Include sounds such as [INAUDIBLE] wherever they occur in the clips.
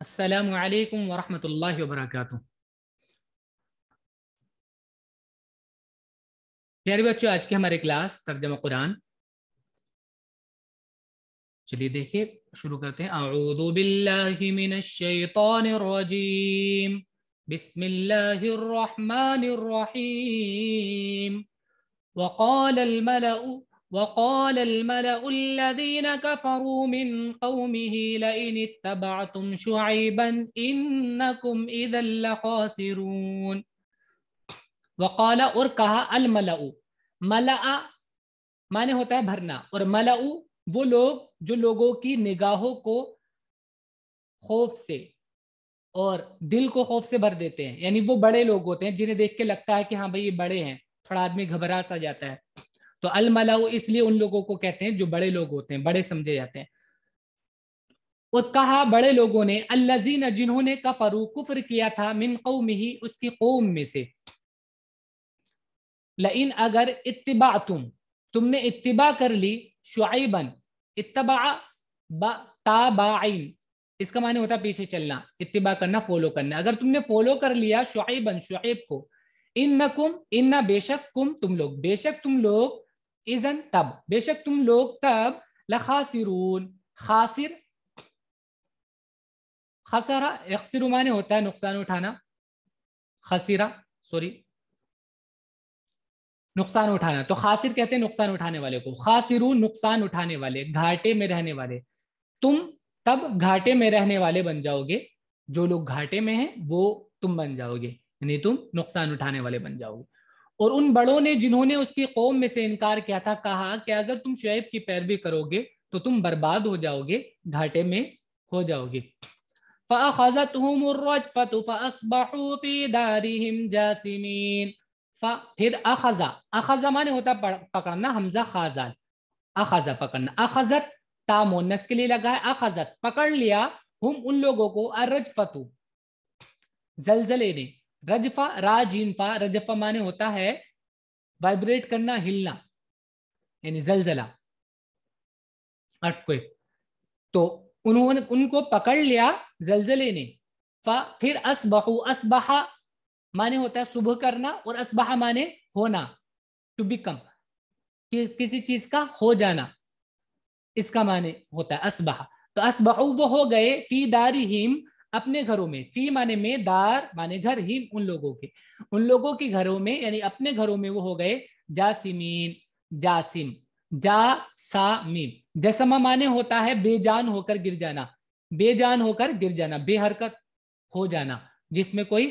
السلام عليكم ورحمة الله وبركاتہ प्यारे बच्चों आज की हमारी क्लास तर्जमा कुरान चलिए देखिए शुरू करते हैं अऊदु बिल्लाहि मिनश शैतानिर रजीम बिस्मिल्लाहिर रहमानिर रहीम وقال الملأ وقال الملأ الذين كفروا من قومه لئن اتبعتم شعيبا إنكم إذا لخاسرون वकाल और कहा अल मलाउ मला माने होता है भरना और मलाउ वो लोग जो लोगों की निगाहों को खौफ से और दिल को खौफ से भर देते हैं यानी वो बड़े लोग होते हैं जिन्हें देख के लगता है कि हाँ भाई ये बड़े हैं थोड़ा आदमी घबरा सा जाता है तो अल इसलिए उन लोगों को कहते हैं जो बड़े लोग होते हैं बड़े समझे जाते हैं और कहा बड़े लोगों ने अल्लाजीन जिन्होंने कफरू कुफर किया था मिन कौम ही उसकी कौम में से लेकिन अगर इतबा तुम तुमने इतबा कर ली शुआबन इतबा इसका माने होता पीछे चलना इतबा करना फॉलो करना अगर तुमने फॉलो कर लिया शुआबन शुएब को इन न कुम इन न बेशक कुम तुम लोग बेशक तुम लोग इजन तब बेशक तुम लोग तब लखासिरून खासिर खसरा यकसिर माने होता है नुकसान उठाना खसीरा सॉरी नुकसान उठाना तो खासिर कहते हैं नुकसान उठाने वाले को खासिरून नुकसान उठाने वाले घाटे में रहने वाले तुम तब घाटे में रहने वाले बन जाओगे जो लोग घाटे में हैं वो तुम बन जाओगे यानी तुम नुकसान उठाने वाले बन जाओगे और उन बड़ों ने जिन्होंने उसकी कौम में से इनकार किया था कहा कि अगर तुम शुएब की पैरवी करोगे तो तुम बर्बाद हो जाओगे घाटे में हो जाओगे फिर अखजा अखजा माने होता पकड़ना हमजा खाजान अखजा पकड़ना अखजत तामोनस के लिए लगा है अखजत पकड़ लिया हम उन लोगों को अरज फतु जलजले ने रजफा राजीनफा रजफा माने होता है वाइब्रेट करना हिलना यानी जलजला अर्थक्वेक तो उन्होंने उनको पकड़ लिया जलजले ने फा फिर असबहू असबहा माने होता है सुबह करना और असबहा माने होना टू बिकम कि, किसी चीज का हो जाना इसका माने होता है असबहा तो असबहू वो हो गए फी दारिहिम अपने घरों में फी माने में दार माने घर ही उन लोगों के उन लोगों के घरों में यानी अपने घरों में वो हो गए जासिमीन जासिम जा सा मीम जसमा माने होता है बेजान होकर गिर जाना बेजान होकर गिर जाना बेहरकत हो जाना जिसमें कोई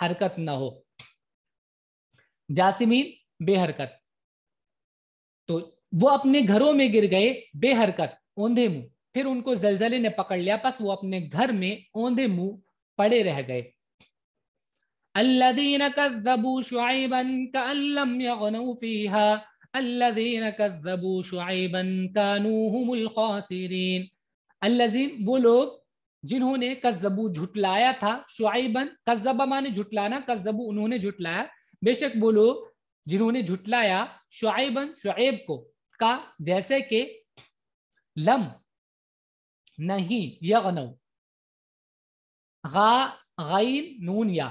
हरकत ना हो जासिमीन बेहरकत तो वो अपने घरों में गिर गए बेहरकत ओंधे मुंह फिर उनको जलजले ने पकड़ लिया बस वो अपने घर में औंधे मुंह पड़े रह गए वो लोग जिन्होंने कज़बू झुटलाया था शुआइबन कज़बा माने झुटलाना कज़बू उन्होंने झुटलाया बेशक वो लोग जिन्होंने झुटलाया शुआइबन शुएब को का जैसे के लम नहीं यगनऊ गा नून या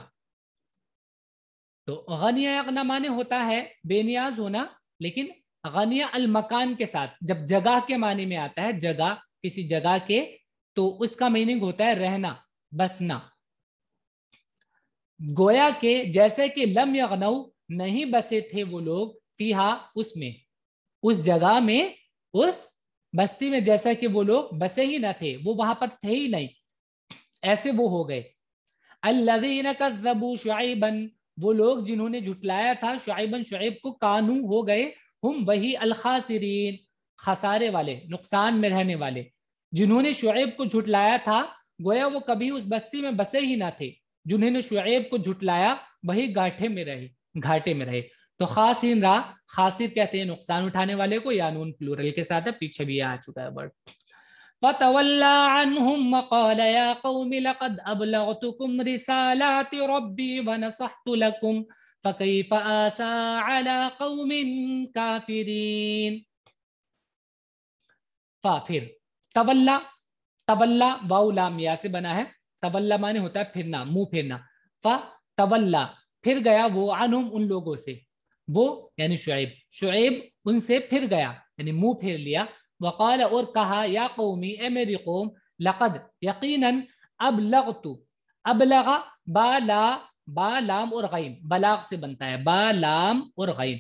तो गनिया यगना माने होता है बेनियाज होना लेकिन गनिया अल मकान के साथ जब जगह के माने में आता है जगह किसी जगह के तो उसका मीनिंग होता है रहना बसना गोया के जैसे कि लम यगनऊ नहीं बसे थे वो लोग फिहा उसमें उस जगह में उस बस्ती में जैसा कि वो लोग बसे ही न थे वो वहां पर थे ही नहीं ऐसे वो हो गए का कबू शुआबन वो लोग जिन्होंने झुटलाया था शुआबन शुएब को कानू हो गए हम वही अलखासरीन खसारे वाले नुकसान में रहने वाले जिन्होंने शुएब को झुटलाया था गोया वो कभी उस बस्ती में बसे ही ना थे जिन्होंने शुएब को झुटलाया वही गाठे में रहे घाटे में रहे तो खासिन रा खासिर कहते हैं नुकसान उठाने वाले को या नून प्लूरल के साथ है पीछे भी आ चुका है वर्ड तवल्ला से बना है तवल्ला माने होता है फिरना मुंह फिरना फ तवल्ला फिर गया वो अनुम उन लोगों से वो यानी शुएब शुएब उनसे फिर गया यानी मुंह फेर लिया वकाल और कहा या कौमी ए मेरी कौम लकद यकीन अब तू अब लगा बाला बालाम और गईम बलाग से बनता है बालाम और गईम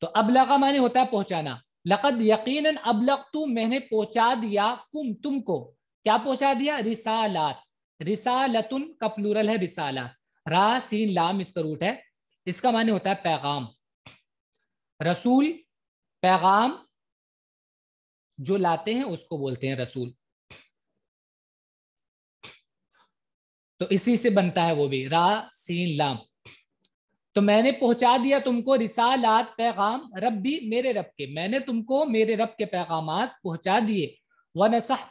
तो अब लगा माने होता है पहुंचाना लकद यकीन अब लगतु मैंने पहुंचा दिया कुम तुमको क्या पहुंचा दिया रिसालात रिसालतुन का प्लूरल है रिसाला रा सीन लाम इसका रूट है इसका माने होता है पैगाम रसूल पैगाम जो लाते हैं उसको बोलते हैं रसूल तो इसी से बनता है वो भी रा सीन लाम तो मैंने पहुंचा दिया तुमको रिसालात पैगाम रब भी मेरे रब के मैंने तुमको मेरे रब के पैगाम पहुंचा दिए व नसह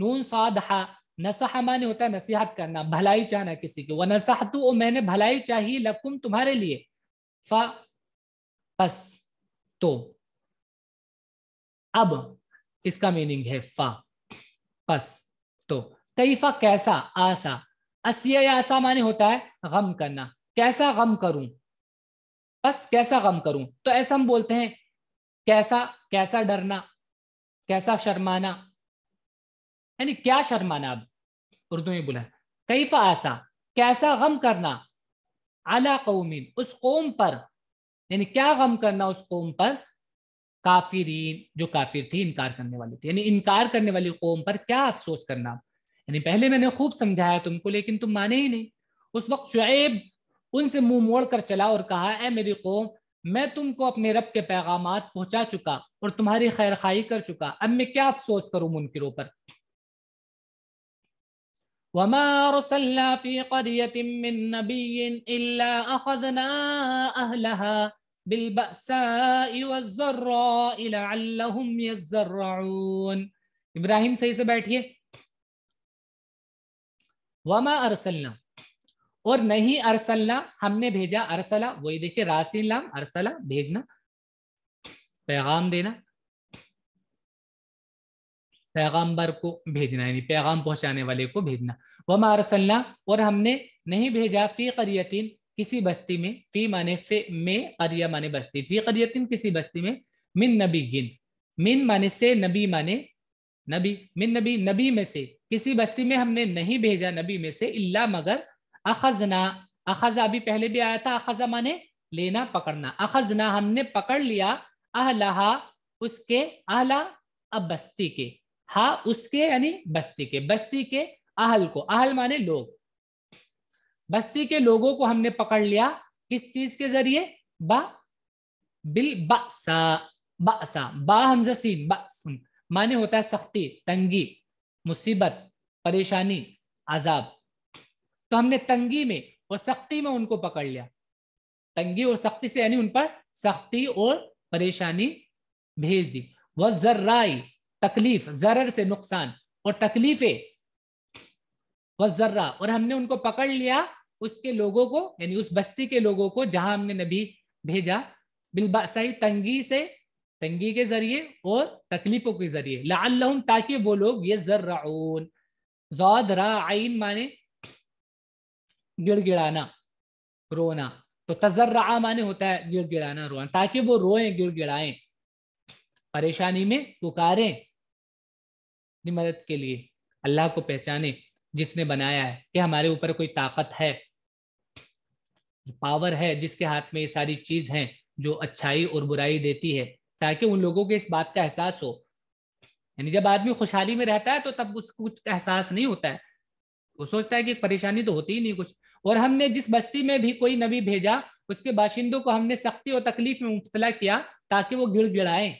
नून सादहा नसहा माने होता है नसीहत करना भलाई चाहना किसी की वह नसहतु तू मैंने भलाई चाहिए लकुम तुम्हारे लिए फा पस तो अब इसका मीनिंग है फा पस तो कैफा कैसा आसा असिया या आसा माने होता है गम करना कैसा गम करूं बस कैसा गम करूं तो ऐसा हम बोलते हैं कैसा कैसा डरना कैसा शर्माना यानी क्या शर्माना अब उर्दू में बोला कैफा आसा कैसा गम करना आला कौमिन उस कौम पर यानी क्या गम करना उस कौम पर काफिरीन जो काफिर थी इनकार करने वाली थी यानी इनकार करने वाली कौम पर क्या अफसोस करना यानी पहले मैंने खूब समझाया तुमको लेकिन तुम माने ही नहीं उस वक्त शुएब उनसे मुंह मोड़ कर चला और कहा ए मेरी कौम मैं तुमको अपने रब के पैगाम पहुंचा चुका और तुम्हारी खैर खाई कर चुका अब मैं क्या अफसोस करूं मुनकरों पर وما أرسلنا في قرية من نبي إلا أخذنا أهلها بالبأساء والضراء لعلهم يزرعون إبراهيم سيسا بيتي وما أرسلنا اور نہیں ارسلنا ہم نے بھیجا ارسلا وہی دیکھیں रासिन لام ارسلا بھیجنا پیغام دینا पैगाम्बर को भेजना यानी पैगाम पहुंचाने वाले को भेजना वह मारसल्ला और हमने नहीं भेजा फ़ी करियतिन किसी बस्ती में फ़ी माने फे में करिया माने बस्ती फ़ी करियतिन किसी बस्ती में मिन नबी गिन मिन माने से नबी माने नबी मिन नबी नबी में से किसी बस्ती में हमने नहीं भेजा नबी में से इल्ला मगर अखजना अखजा अभी पहले भी आया था अखजा माने लेना पकड़ना अखजना हमने पकड़ लिया अहलहा उसके अहला अब बस्ती के हा उसके यानी बस्ती के बस्ती के अहल को अहल माने लोग बस्ती के लोगों को हमने पकड़ लिया किस चीज के जरिए बा बिल बासा बासा बा हमजा सीन माने होता है सख्ती तंगी मुसीबत परेशानी आजाब तो हमने तंगी में और सख्ती में उनको पकड़ लिया तंगी और सख्ती से यानी उन पर सख्ती और परेशानी भेज दी वह जर्राई तकलीफ जरर से नुकसान और तकलीफे व जर्रा और हमने उनको पकड़ लिया उसके लोगों को यानी उस बस्ती के लोगों को जहां हमने नबी भेजा बिलबा सही तंगी से तंगी के जरिए और तकलीफों के जरिए लाल ताकि वो लोग ये जर्राउन जौदरा आइन माने गिड़गिड़ाना रोना तो तजर्रा माने होता है गिड़गिड़ाना रोना ताकि वो रोए गिड़गिड़ाएं परेशानी में पुकारें अपनी मदद के लिए अल्लाह को पहचाने जिसने बनाया है कि हमारे ऊपर कोई ताकत है पावर है जिसके हाथ में ये सारी चीज है जो अच्छाई और बुराई देती है ताकि उन लोगों के इस बात का एहसास हो यानी जब आदमी खुशहाली में रहता है तो तब उसको कुछ एहसास नहीं होता है वो सोचता है कि परेशानी तो होती ही नहीं कुछ और हमने जिस बस्ती में भी कोई नबी भेजा उसके बाशिंदों को हमने सख्ती और तकलीफ में मुबतला किया ताकि वो गिड़ गिड़ाएं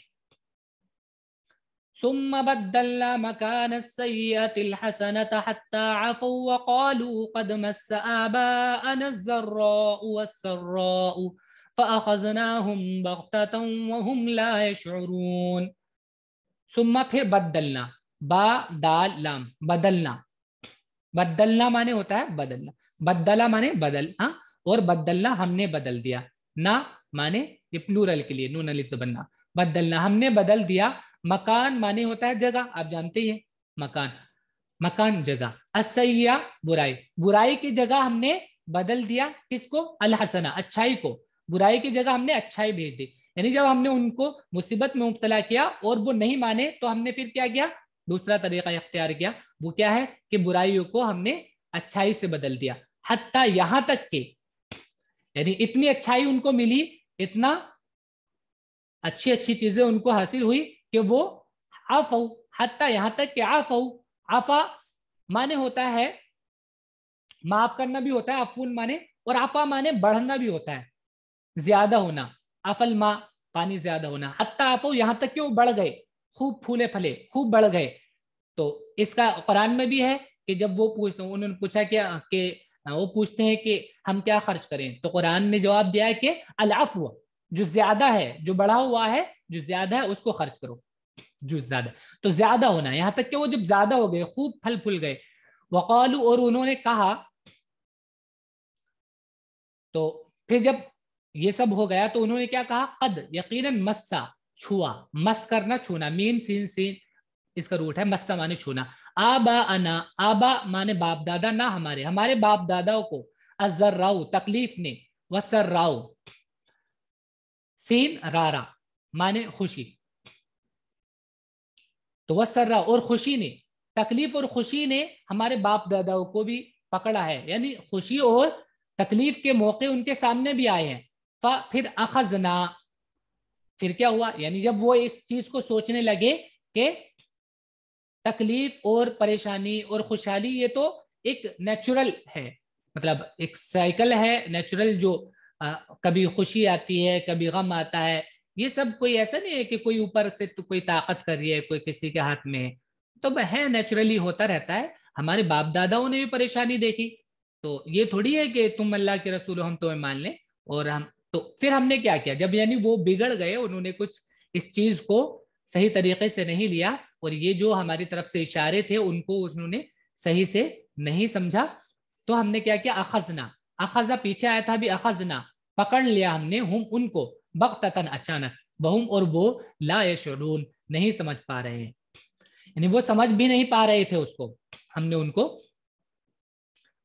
ثم بدلنا مكان السيئة الحسنة حتى عفوا وقالوا قد مس آباءنا الزراء والسراء فأخذناهم بغتة وهم لا يشعرون ثم फिर बदलना बा दाल लाम बदलना बदलना माने होता है बदलना बदला माने बदल हाँ और बदलना हमने बदल दिया ना माने ये प्लूरल के लिए नून अलिफ से बनना बदलना हमने बदल दिया मकान माने होता है जगह आप जानते ही मकान मकान जगह असैया बुराई बुराई की जगह हमने बदल दिया किसको अलहसना अच्छाई को बुराई की जगह हमने अच्छाई भेज दी यानी जब हमने उनको मुसीबत में मुबतला किया और वो नहीं माने तो हमने फिर क्या किया दूसरा तरीका इख्तियार किया वो क्या है कि बुराइयों को हमने अच्छाई से बदल दिया हती यहां तक के यानी इतनी अच्छाई उनको मिली इतना अच्छी अच्छी चीजें उनको हासिल हुई कि वो आफ हत्या यहाँ तक कि आफ आफा माने होता है माफ करना भी होता है अफून माने और आफा माने बढ़ना भी होता है ज्यादा होना अफल मा पानी ज्यादा होना हत्या आफो यहाँ तक कि वो बढ़ गए खूब फूले फले खूब बढ़ गए तो इसका कुरान में भी है कि जब वो पूछ उन्होंने पूछा कि, कि वो पूछते हैं कि हम क्या खर्च करें तो कुरान ने जवाब दिया है कि अलाफ जो ज्यादा है जो बढ़ा हुआ है जो ज्यादा है उसको खर्च करो जो ज्यादा तो ज्यादा होना है यहाँ तक कि वो जब ज्यादा हो गए खूब फल फूल गए वकालू और उन्होंने कहा तो फिर जब ये सब हो गया तो उन्होंने क्या कहा कद यकीनन मस्सा छुआ मस करना छूना मीम सीन सीन इसका रूट है मस्सा माने छूना आबा अना आबा माने बाप दादा ना हमारे हमारे बाप दादाओं को अजर राउ तकलीफ ने राउ सीन रारा माने खुशी तो वह सर्रा और खुशी ने तकलीफ और खुशी ने हमारे बाप दादाओं को भी पकड़ा है यानी खुशी और तकलीफ के मौके उनके सामने भी आए हैं फिर अखजना फिर क्या हुआ यानी जब वो इस चीज को सोचने लगे कि तकलीफ और परेशानी और खुशहाली ये तो एक नेचुरल है मतलब एक साइकिल है नेचुरल जो आ, कभी खुशी आती है कभी गम आता है ये सब कोई ऐसा नहीं है कि कोई ऊपर से तो कोई ताकत कर रही है कोई किसी के हाथ में है तो है नेचुरली होता रहता है हमारे बाप दादाओं ने भी परेशानी देखी तो ये थोड़ी है कि तुम अल्लाह के रसूल हम तुम्हें मान लें और हम तो फिर हमने क्या किया जब यानी वो बिगड़ गए उन्होंने कुछ इस चीज को सही तरीके से नहीं लिया और ये जो हमारी तरफ से इशारे थे उनको उन्होंने सही से नहीं समझा तो हमने क्या किया अखजना अखजा पीछे आया था अभी अखजना पकड़ लिया हमने हम उनको बख्तन अचानक बहुम और वो ला शरून नहीं समझ पा रहे हैं यानी वो समझ भी नहीं पा रहे थे उसको हमने उनको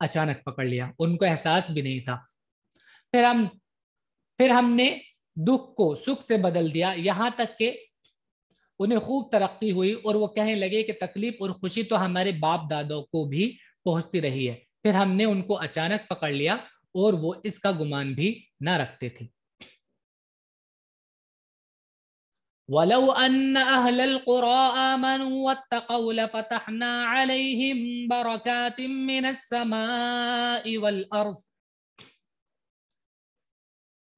अचानक पकड़ लिया उनको एहसास भी नहीं था फिर हम फिर हमने दुख को सुख से बदल दिया यहाँ तक के उन्हें खूब तरक्की हुई और वो कहने लगे कि तकलीफ और खुशी तो हमारे बाप दादों को भी पहुंचती रही है फिर हमने उनको अचानक पकड़ लिया और वो इसका गुमान भी ना रखते थे ولو أن أهل القرى آمنوا واتقوا لفتحنا عليهم بركات من السماء والأرض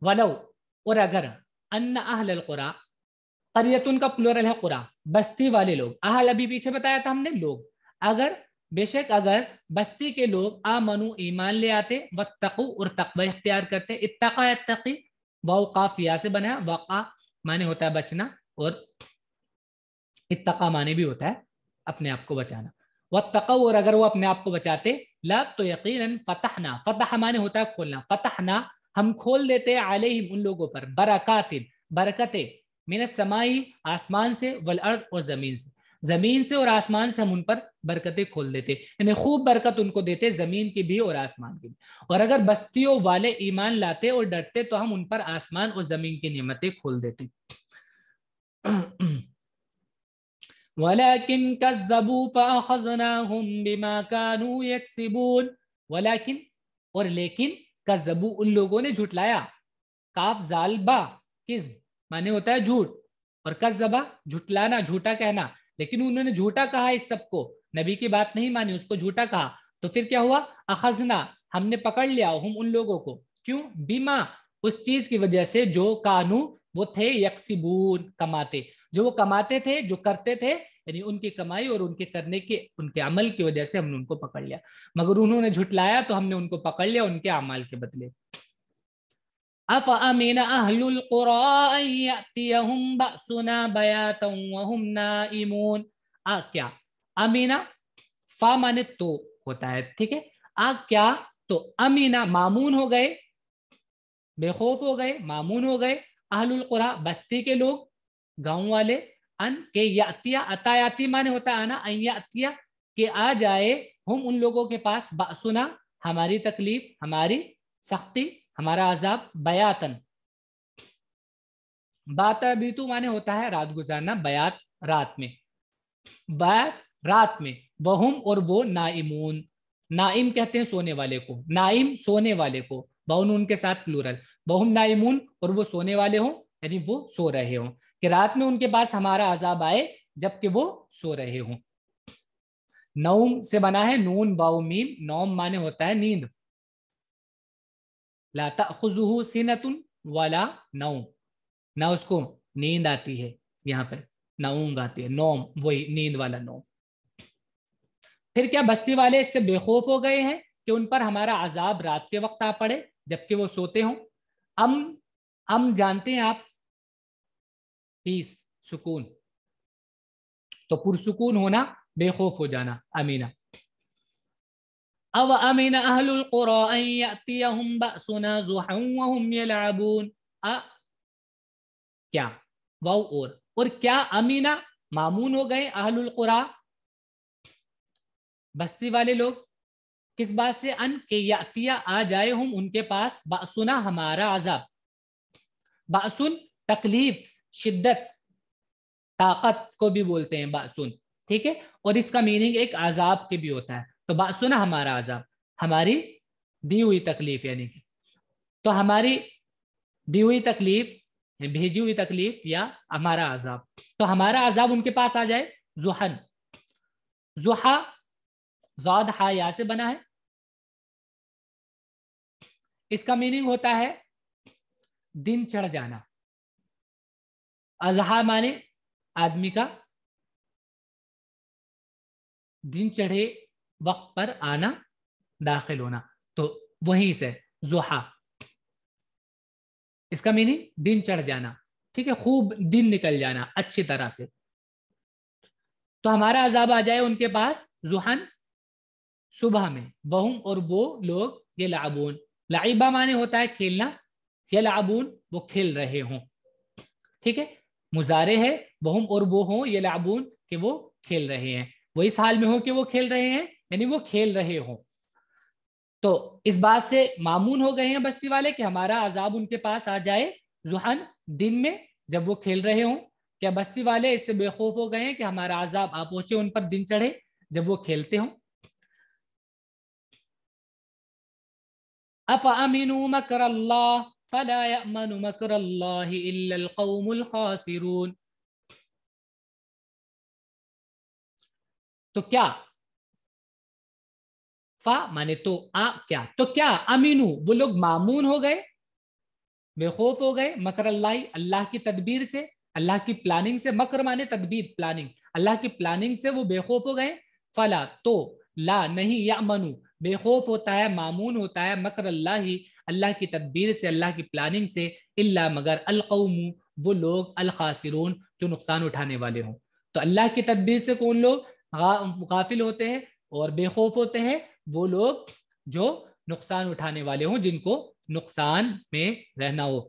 ولو ورغر أن أهل القرى قريتون کا plural ہے قرآن بستی والے لوگ أهل ابھی پیچھے بتایا تھا ہم نے لوگ اگر بے شک اگر بستی کے لوگ آمنو ایمان لے آتے وَتَّقُوا اور تقوی اختیار کرتے اتقا اتقی وَوْقَا فِيَا سے بنایا وَقَا माने होता है बचना और इतका माने भी होता है अपने आप को बचाना व तक और अगर वो अपने आप को बचाते ला तो यकीन फतहना फतह माने होता है खोलना फतहना हम खोल देते ही उन लोगों पर बरकत बरकते मिनत समाई आसमान से वल अर्द और ज़मीन से जमीन से और आसमान से हम उन पर बरकतें खोल देते यानी खूब बरकत उनको देते जमीन की भी और आसमान की भी और अगर बस्तियों वाले ईमान लाते और डरते तो हम उन पर आसमान और जमीन की नियमतें खोल देते [CLEARS THROAT] वलाकिन कज़बू और लेकिन कज़बू उन लोगों ने झुटलाया काफ जालबा किस माने होता है झूठ और कज़बा झुटलाना झूठा कहना लेकिन उन्होंने झूठा कहा इस सबको नबी की बात नहीं मानी उसको झूठा कहा तो फिर क्या हुआ अखजना हमने पकड़ लिया हम उन लोगों को क्यों बीमा उस चीज की वजह से जो कानू वो थे यकसीबून कमाते जो वो कमाते थे जो करते थे यानी उनकी कमाई और उनके करने के उनके अमल की वजह से हमने उनको पकड़ लिया मगर उन्होंने झुटलाया तो हमने उनको पकड़ लिया उनके अमाल के बदले أفأمن अमीना फा मामून हो गए बेखौफ हो गए मामून हो गए अहलुल कुरा बस्ती के लोग गाँव वाले अन के यातिया अतायाती माने होता है ना अतिया के आ जाए हम उन लोगों के पास सुना हमारी तकलीफ हमारी सख्ती हमारा अजाब बयातन बात बीतू माने होता है रात गुजारना बयात रात में बयात रात में वहुम और वो नाइमून नाइम कहते हैं सोने वाले को नाइम सोने वाले को बहुन उनके साथ प्लूरल बहुम नाइमून और वो सोने वाले हों यानी वो सो रहे हों कि रात में उनके पास हमारा अजाब आए जबकि वो सो रहे हों नौम से बना है नून बाउमीम नौम माने होता है नींद लाता खुजू सिनतुन वाला नौ ना उसको नींद आती है यहाँ पर ना आती है नोम वही नींद वाला नोम फिर क्या बस्ती वाले इससे बेखौफ हो गए हैं कि उन पर हमारा अजाब रात के वक्त आ पड़े जबकि वो सोते हों अम अम जानते हैं आप पीस सुकून तो पुरसकून होना बेखौफ हो जाना अमीना أو अमिन أهل القرى أن يأتيهم بأسنا जुहन وهم يلعبون أ क्या वाव और और क्या अमीना मामून हो गए अहलुल कुरा बस्ती वाले लोग किस बात से अन के यातिया आ जाए हम उनके पास बासुना हमारा आजाब बासुन तकलीफ शिद्दत ताकत को भी बोलते हैं बासुन ठीक है और इसका मीनिंग एक आजाब के भी होता है तो बात सुना हमारा आज़ाब हमारी दी हुई तकलीफ यानी कि तो हमारी दी हुई तकलीफ भेजी हुई तकलीफ या हमारा आज़ाब तो हमारा आज़ाब उनके पास आ जाए जुहन जुहा जौद हा या से बना है इसका मीनिंग होता है दिन चढ़ जाना अजहा माने आदमी का दिन चढ़े वक्त पर आना दाखिल होना तो वहीं से जुहा इसका मीनिंग दिन चढ़ जाना ठीक है खूब दिन निकल जाना अच्छी तरह से तो हमारा अजाब आ जाए उनके पास जुहान सुबह में वहम और वो लोग ये लाबून लाइबा माने होता है खेलना ये लाबून वो खेल रहे हों ठीक है मुजारे है वहम और वो हों ये लाबून के वो खेल रहे हैं वो इस हाल में हो कि वो खेल रहे हैं यानी वो खेल रहे हो तो इस बात से मामून हो गए हैं बस्ती वाले कि हमारा अजाब उनके पास आ जाए जुहान दिन में जब वो खेल रहे हों क्या बस्ती वाले इससे बेखौफ हो गए हैं कि हमारा अजाब आ पहुंचे उन पर दिन चढ़े जब वो खेलते हों अफ मकर अल्लाह मकर अल्लाह तो क्या फा माने तो आ क्या तो क्या अमीनू वो लोग मामून हो गए बेखौफ हो गए मकर अल्लाह अल्लाह की तदबीर से अल्लाह की प्लानिंग से मकर माने तदबीर प्लानिंग अल्लाह की प्लानिंग से वो बेखौफ हो गए फला तो ला नहीं या मनु बेखौफ होता है मामून होता है मकर अल्लाह ही अल्लाह की तदबीर से अल्लाह की प्लानिंग से अल्ला मगर अलकौम वो लोग अलखासरून जो नुकसान उठाने वाले हों तो अल्लाह की तदबीर से कौन लोग गाफिल होते हैं और बेखौफ होते हैं वो लोग जो नुकसान उठाने वाले हों जिनको नुकसान में रहना हो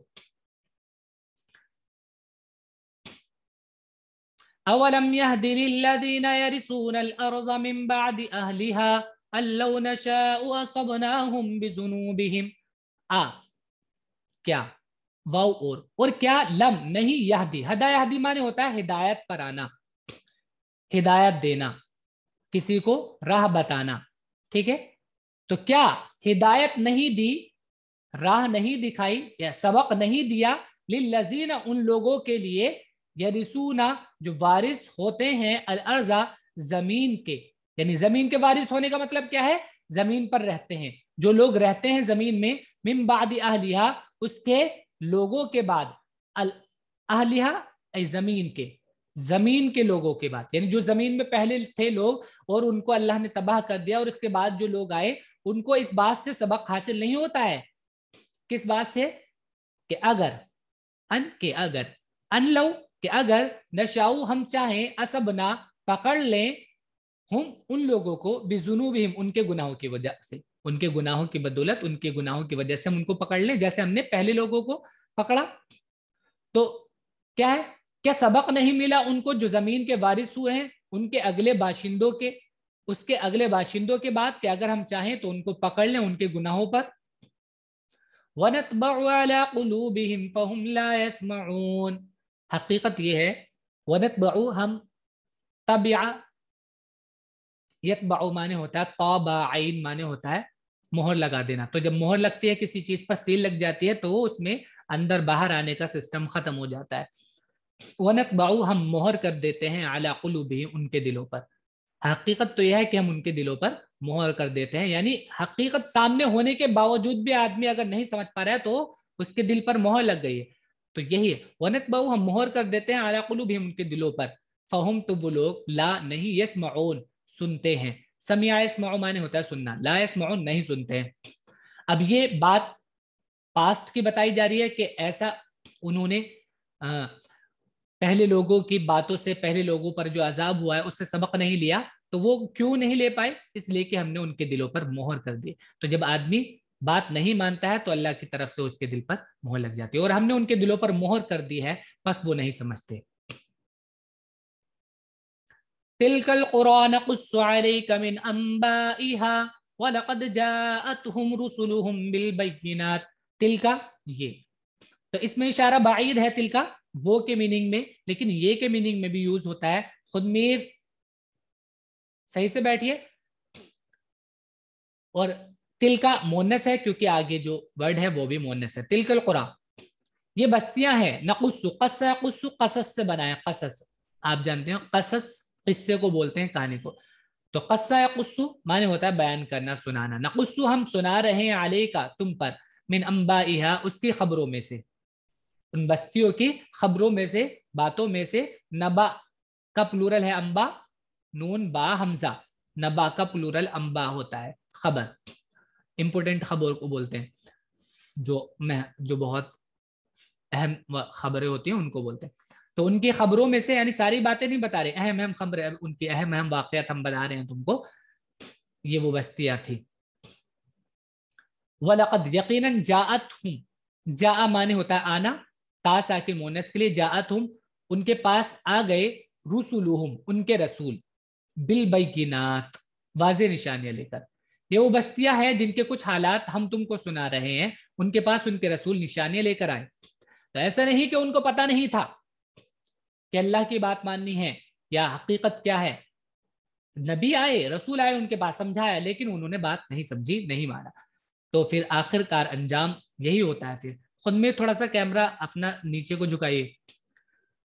अवलम यहदिन यरिसून आ क्या वाउ और और क्या लम नहीं यहदी हदा यहदी माने होता है हिदायत पर आना हिदायत देना किसी को राह बताना ठीक है तो क्या हिदायत नहीं दी राह नहीं दिखाई या सबक नहीं दिया लजीन उन लोगों के लिए यूना जो वारिस होते हैं अलर्जा जमीन के यानी जमीन के वारिस होने का मतलब क्या है जमीन पर रहते हैं जो लोग रहते हैं जमीन में मिमबाद अहलिया उसके लोगों के बाद अल अहलिया जमीन के जमीन के लोगों के बाद यानी जो जमीन में पहले थे लोग और उनको अल्लाह ने तबाह कर दिया और इसके बाद जो लोग आए उनको इस बात से सबक हासिल नहीं होता है किस बात से कि अगर अन के अगर अन लो अगर नशाऊ हम चाहें असबना पकड़ लें हम उन लोगों को बेजुनूब भी उनके गुनाहों की वजह से उनके गुनाहों की बदौलत उनके गुनाहों की वजह से हम उनको पकड़ लें जैसे हमने पहले लोगों को पकड़ा तो क्या है क्या सबक नहीं मिला उनको जो जमीन के वारिस हुए हैं उनके अगले बाशिंदों के उसके अगले बाशिंदों के बाद कि अगर हम चाहें तो उनको पकड़ लें उनके गुनाहों पर हकीकत यह है बहु हम तबिया बहु माने होता है तोबा माने होता है मोहर लगा देना तो जब मोहर लगती है किसी चीज़ पर सील लग जाती है तो उसमें अंदर बाहर आने का सिस्टम ख़त्म हो जाता है वनक बाऊ हम मोहर कर देते हैं आला भी उनके दिलों पर हकीकत तो यह है कि हम उनके दिलों पर मोहर कर देते हैं यानी हकीकत सामने होने के बावजूद भी आदमी अगर नहीं समझ पा रहा है तो उसके दिल पर मोहर लग गई है तो यही है वनक बाऊ हम मोहर कर देते हैं आला भी उनके दिलों पर फ़हम तो वो लोग ला नहीं यस माउन सुनते हैं समिया माने होता है सुनना ला यस माउन नहीं सुनते हैं अब ये बात पास्ट की बताई जा रही है कि ऐसा उन्होंने पहले लोगों की बातों से पहले लोगों पर जो अजाब हुआ है उससे सबक नहीं लिया तो वो क्यों नहीं ले पाए इसलिए कि हमने उनके दिलों पर मोहर कर दी तो जब आदमी बात नहीं मानता है तो अल्लाह की तरफ से उसके दिल पर मोहर लग जाती है और हमने उनके दिलों पर मोहर कर दी है बस वो नहीं समझते तिलकल कुरान तिलका ये तो इसमें इशारा बाइद है तिलका वो के मीनिंग में लेकिन ये के मीनिंग में भी यूज होता है खुदमीर सही से बैठिए और तिल का मोनस है क्योंकि आगे जो वर्ड है वो भी मोनस है तिल कल कुरा ये बस्तियां हैं नकुस्सु कसस कसस से बनाए कसस आप जानते हो कसस किस्से को बोलते हैं कहानी को तो कस्सा या कुस्सु माने होता है बयान करना सुनाना नकुस्सु हम सुना रहे हैं आले का तुम पर मिन अम्बा उसकी खबरों में से उन बस्तियों की खबरों में से बातों में से नबा का प्लूरल है अम्बा नून बा हमजा नबा का प्लूरल अम्बा होता है खबर इम्पोर्टेंट खबर को बोलते हैं जो मैं जो बहुत अहम खबरें होती हैं उनको बोलते हैं तो उनकी खबरों में से यानी सारी बातें नहीं बता रहे अहम अहम खबर उनकी अहम अहम वाकत हम बता रहे हैं तुमको ये वो बस्तियां थी वलकद यकीनन जात हूं जा माने होता है आना तासाकिल के लिए जातुम उनके पास आ गए रसुलुहुम उनके रसूल बिल बैकिनात वाज निशानियां लेकर ये वो बस्तियां हैं जिनके कुछ हालात हम तुमको सुना रहे हैं उनके पास उनके रसूल निशानियां लेकर आए तो ऐसा नहीं कि उनको पता नहीं था कि अल्लाह की बात माननी है या हकीकत क्या है नबी आए रसूल आए उनके पास समझाया लेकिन उन्होंने बात नहीं समझी नहीं माना तो फिर आखिरकार अंजाम यही होता है फिर खुद में थोड़ा सा कैमरा अपना नीचे को झुकाइए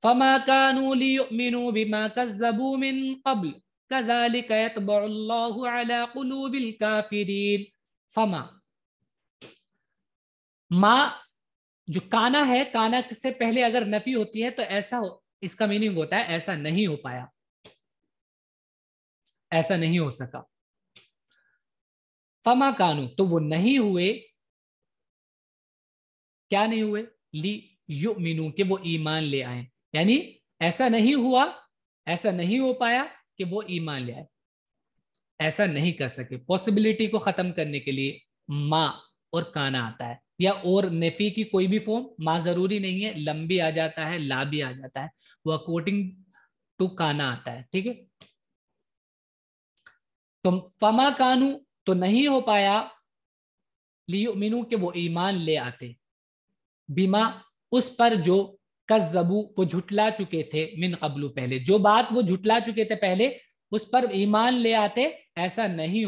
फमा कानू फमा मा जो काना है काना से पहले अगर नफी होती है तो ऐसा हो इसका मीनिंग होता है ऐसा नहीं हो पाया ऐसा नहीं हो सका फमा कानू तो वो नहीं हुए क्या नहीं हुए ली यू मीनू के वो ईमान ले आए यानी ऐसा नहीं हुआ ऐसा नहीं हो पाया कि वो ईमान ले आए ऐसा नहीं कर सके पॉसिबिलिटी को खत्म करने के लिए मा और काना आता है या और नेफी की कोई भी फॉर्म माँ जरूरी नहीं है लंबी आ जाता है ला भी आ जाता है वो अकॉर्डिंग टू काना आता है ठीक है तो फमा कानू तो नहीं हो पाया लियो मिनू के वो ईमान ले आते बीमा उस पर जो कजबू वो झुटला चुके थे मिन कबलू पहले जो बात वो झुटला चुके थे पहले उस पर ईमान ले आते ऐसा नहीं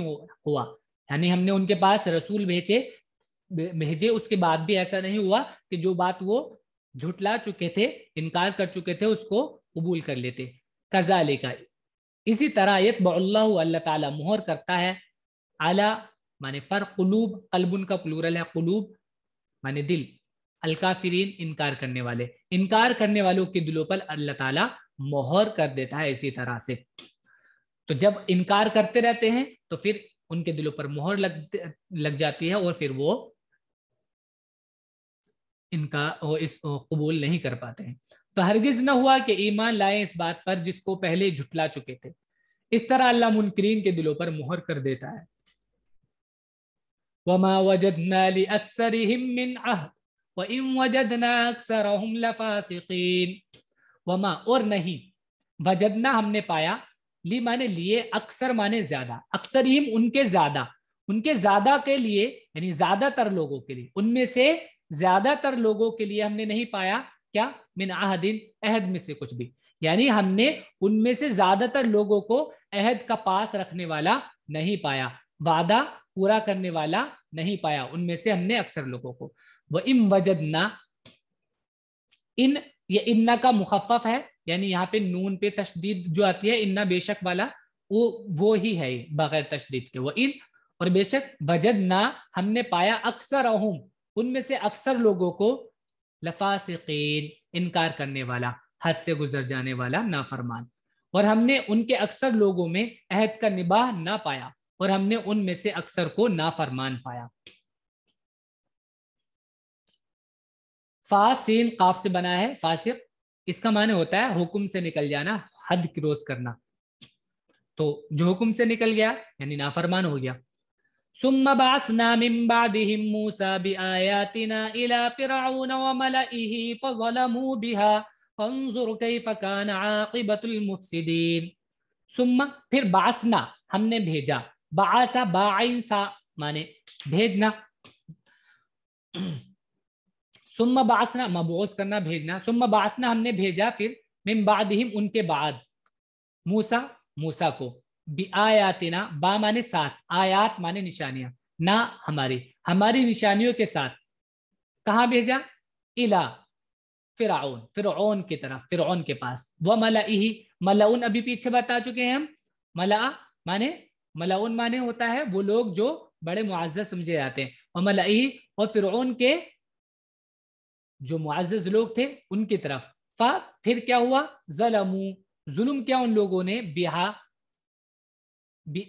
हुआ यानी हमने उनके पास रसूल भेजे भेजे उसके बाद भी ऐसा नहीं हुआ कि जो बात वो झुटला चुके थे इनकार कर चुके थे उसको कबूल कर लेते कजा लेकर इसी तरह यत बल्ला तला मोहर करता है आला माने पर कुलूब कलबुन का प्लूरल है कुलूब माने दिल अलकाफरीन इनकार करने वाले इनकार करने वालों के दिलों पर अल्लाह ताला मोहर कर देता है इसी तरह से तो जब इनकार करते रहते हैं तो फिर उनके दिलों पर मोहर लग लग जाती है और फिर वो इनका वो इस कबूल नहीं कर पाते हैं तो हरगिज ना हुआ कि ईमान लाए इस बात पर जिसको पहले झुटला चुके थे इस तरह अल्लाह मुनकरीन के दिलों पर मोहर कर देता है वमा वजद वजदना अक्सर वमा और नहीं वजदना हमने पाया ली माने लिए अक्सर माने ज्यादा अक्सर ही उनके ज्यादा उनके ज्यादा के लिए यानी ज्यादातर लोगों के लिए उनमें से ज्यादातर लोगों के लिए हमने नहीं पाया क्या मिन आहदिन अहद में से कुछ भी यानी हमने उनमें से ज्यादातर लोगों को अहद का पास रखने वाला नहीं पाया वादा पूरा करने वाला नहीं पाया उनमें से हमने अक्सर लोगों को व इम वजदना इन ये इन्ना का मुखफ़ है यानी यहाँ पे नून पे तशदीद जो आती है इन्ना बेशक वाला वो वो ही है बगैर तशदीद के वो इन और बेशक वजद ना हमने पाया अक्सर अहम उनमें से अक्सर लोगों को लफासिकीन इनकार करने वाला हद से गुजर जाने वाला नाफरमान और हमने उनके अक्सर लोगों में अहद का निबाह ना पाया और हमने उनमें से अक्सर को नाफरमान पाया फासिल काफ से बना है फासिक इसका माने होता है हुक्म से निकल जाना हद क्रॉस करना तो जो हुक्म से निकल गया यानी नाफरमान हो गया फिर बासना हमने भेजा बासा बाइन सा माने भेजना सुम्मा बासना मबोस करना भेजना सुम्मा बासना हमने भेजा फिर मिम उनके बाद मूसा मूसा को बी आयातना बा माने साथ आयात माने निशानियां ना हमारी हमारी निशानियों के साथ कहाँ भेजा इला फिराउन फिरौन की तरफ फिरौन के पास वह मलाही मलाउन अभी पीछे बता चुके हैं हम मला माने मलाउन माने होता है वो लोग जो बड़े मुआजा समझे जाते हैं और मलाई और फिरौन के जो मुआज लोग थे उनकी तरफ फा फिर क्या हुआ जलमू जुलम क्या उन लोगों ने बिहा बि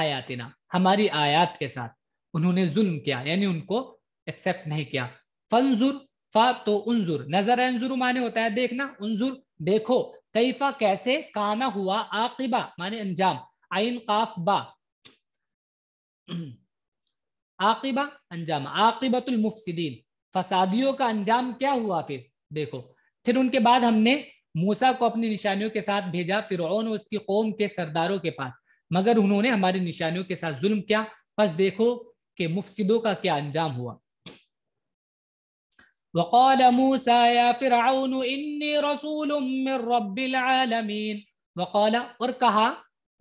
आयातना हमारी आयात के साथ उन्होंने जुल्म किया यानी उनको एक्सेप्ट नहीं किया फंजुर फा तो उनजुर नजर अंजुर माने होता है देखना उनजुर देखो कैफा कैसे काना हुआ आकिबा माने अंजाम आइन काफ बा [CLEARS THROAT] आकिबा अंजाम आकिबतुल मुफसिदीन फसादियों का अंजाम क्या हुआ फिर देखो फिर उनके बाद हमने मूसा को अपनी निशानियों के साथ भेजा फिर और उसकी कौम के सरदारों के पास मगर उन्होंने हमारी निशानियों के साथ जुल्म किया बस देखो कि मुफसिदों का क्या अंजाम हुआ وقال موسى يا فرعون اني रसूल من رب العالمين وقال और कहा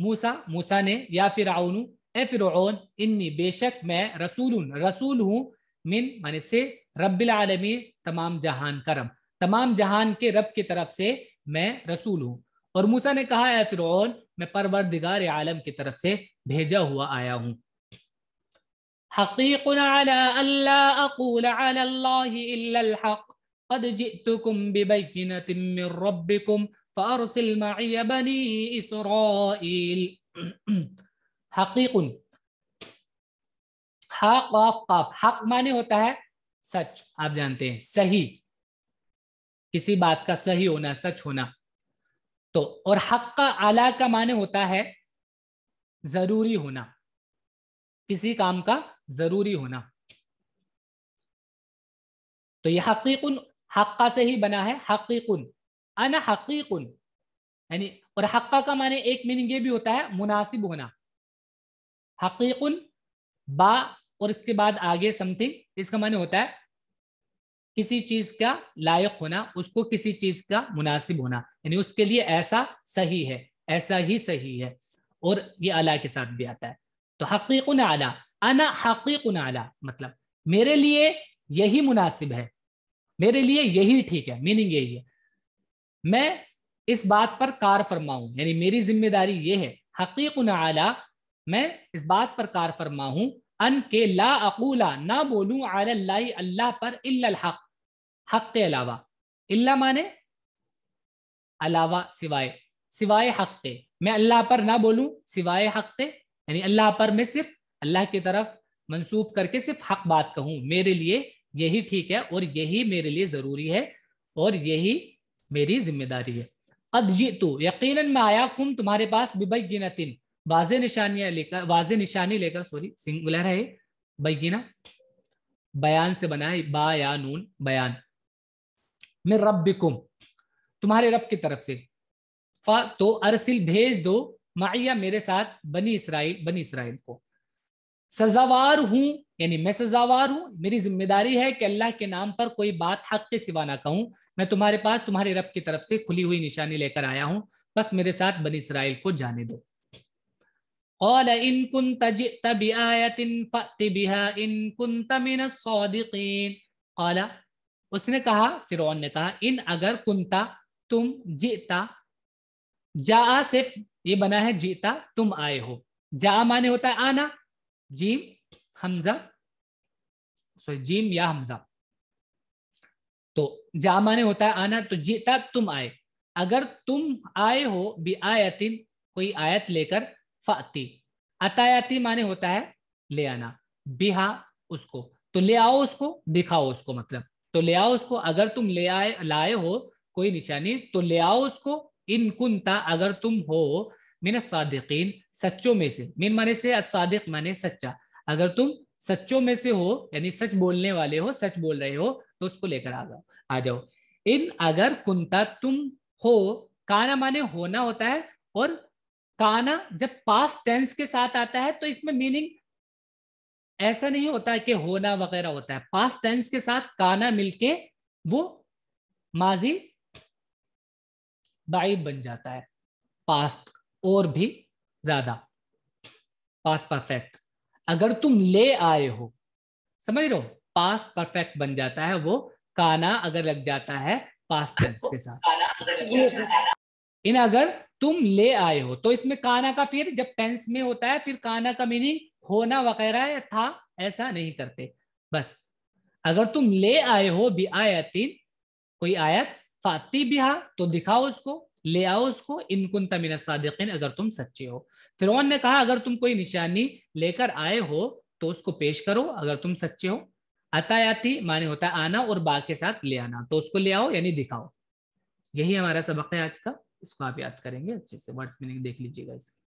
मूसा मूसा ने या فرعون اے فرعون इन्नी بیشک میں रसूल रसूल हूँ मिन माने से रबिल आलमी तमाम जहान का रब तमाम जहान के रब की तरफ से मैं रसूल हूँ और मूसा ने कहा है फिर मैं परवरदिगार आलम की तरफ से भेजा हुआ आया हूँ حقيق على على الله الحق قد جئتكم من ربكم معي بني حقيق हक ऑफ कफ हक माने होता है सच आप जानते हैं सही किसी बात का सही होना सच होना तो और हक का आला का माने होता है जरूरी होना किसी काम का जरूरी होना तो यह हकीकुन हक्का से ही बना है हकीकुन अन हकीकुन यानी और हक्का का माने एक मीनिंग ये भी होता है मुनासिब होना हकीकुन बा और इसके बाद आगे समथिंग इसका मान होता है किसी चीज का लायक होना उसको किसी चीज का मुनासिब होना यानी उसके लिए ऐसा सही है ऐसा ही सही है और ये आला के साथ भी आता है तो हकीकन आला अना हकीकुन आला मतलब मेरे लिए यही मुनासिब है मेरे लिए यही ठीक है मीनिंग यही है मैं इस बात पर कार फरमाऊं यानी मेरी जिम्मेदारी ये है हकीकन आला मैं इस बात पर कार फरमा हूं अन के ला अकूला ना बोलूँ आल्ला अल्लाह पर हक हक के अलावा इल्ला माने अलावा सिवाय सिवाय हक के मैं अल्लाह पर ना बोलूँ सिवाय हक के यानी अल्लाह पर मैं सिर्फ अल्लाह की तरफ मंसूब करके सिर्फ हक बात कहूँ मेरे लिए यही ठीक है और यही मेरे लिए ज़रूरी है और यही मेरी जिम्मेदारी है कद जी तो यकीन मैं आया कुम तुम्हारे पास बिबई गिनतिन वाजे निशानियां लेकर वाजे निशानी लेकर सॉरी सिंगुलर है बैगीना बयान से बनाए है बा या नून बयान मैं रब बिकुम तुम्हारे रब की तरफ से फा तो अरसिल भेज दो माइया मेरे साथ बनी इसराइल बनी इसराइल को सजावार हूं यानी मैं सजावार हूं मेरी जिम्मेदारी है कि अल्लाह के नाम पर कोई बात हक के सिवा ना कहूं मैं तुम्हारे पास तुम्हारे रब की तरफ से खुली हुई निशानी लेकर आया हूं बस मेरे साथ बनी इसराइल को जाने दो قال إن كنت جئت بآية فأت بها إن كنت من الصادقين قال उसने कहा फिरौन ने कहा इन अगर कुंता तुम जीता जा सिर्फ ये बना है जीता तुम आए हो जा माने होता है आना जीम हमजा सॉरी जीम या हमजा तो जा माने होता है आना तो जीता तुम आए अगर तुम आए हो भी आयतिन कोई आयत लेकर फाती अतायाती माने होता है ले आना बिहा उसको तो ले आओ उसको दिखाओ उसको मतलब तो ले आओ उसको अगर तुम ले आए लाए हो कोई निशानी तो ले आओ उसको इन कुंता अगर तुम हो मिन सादिकीन सच्चों में से मिन माने से असादिक माने सच्चा अगर तुम सच्चों में से हो यानी सच बोलने वाले हो सच बोल रहे हो तो उसको लेकर आ जाओ आ जाओ इन अगर कुंता तुम हो काना माने होना होता है और काना जब पास्ट टेंस के साथ आता है तो इसमें मीनिंग ऐसा नहीं होता कि होना वगैरह होता है पास टेंस के साथ काना मिलके वो माजी बाइद बन जाता है पास्ट और भी ज्यादा पास्ट परफेक्ट अगर तुम ले आए हो समझ रहे हो पास्ट परफेक्ट बन जाता है वो काना अगर लग जाता है पास्ट टेंस के साथ इन अगर तुम ले आए हो तो इसमें काना का फिर जब टेंस में होता है फिर काना का मीनिंग होना वगैरह था ऐसा नहीं करते बस अगर तुम ले आए हो भी आयतिन कोई आयत फाती बिहा तो दिखाओ उसको ले आओ उसको इनकुन तमिन सादिकिन अगर तुम सच्चे हो फिर ने कहा अगर तुम कोई निशानी लेकर आए हो तो उसको पेश करो अगर तुम सच्चे हो अतायाती माने होता है आना और बा के साथ ले आना तो उसको ले आओ यानी दिखाओ यही हमारा सबक है आज का इसको आप याद करेंगे अच्छे से वर्ड्स मीनिंग देख लीजिएगा इसकी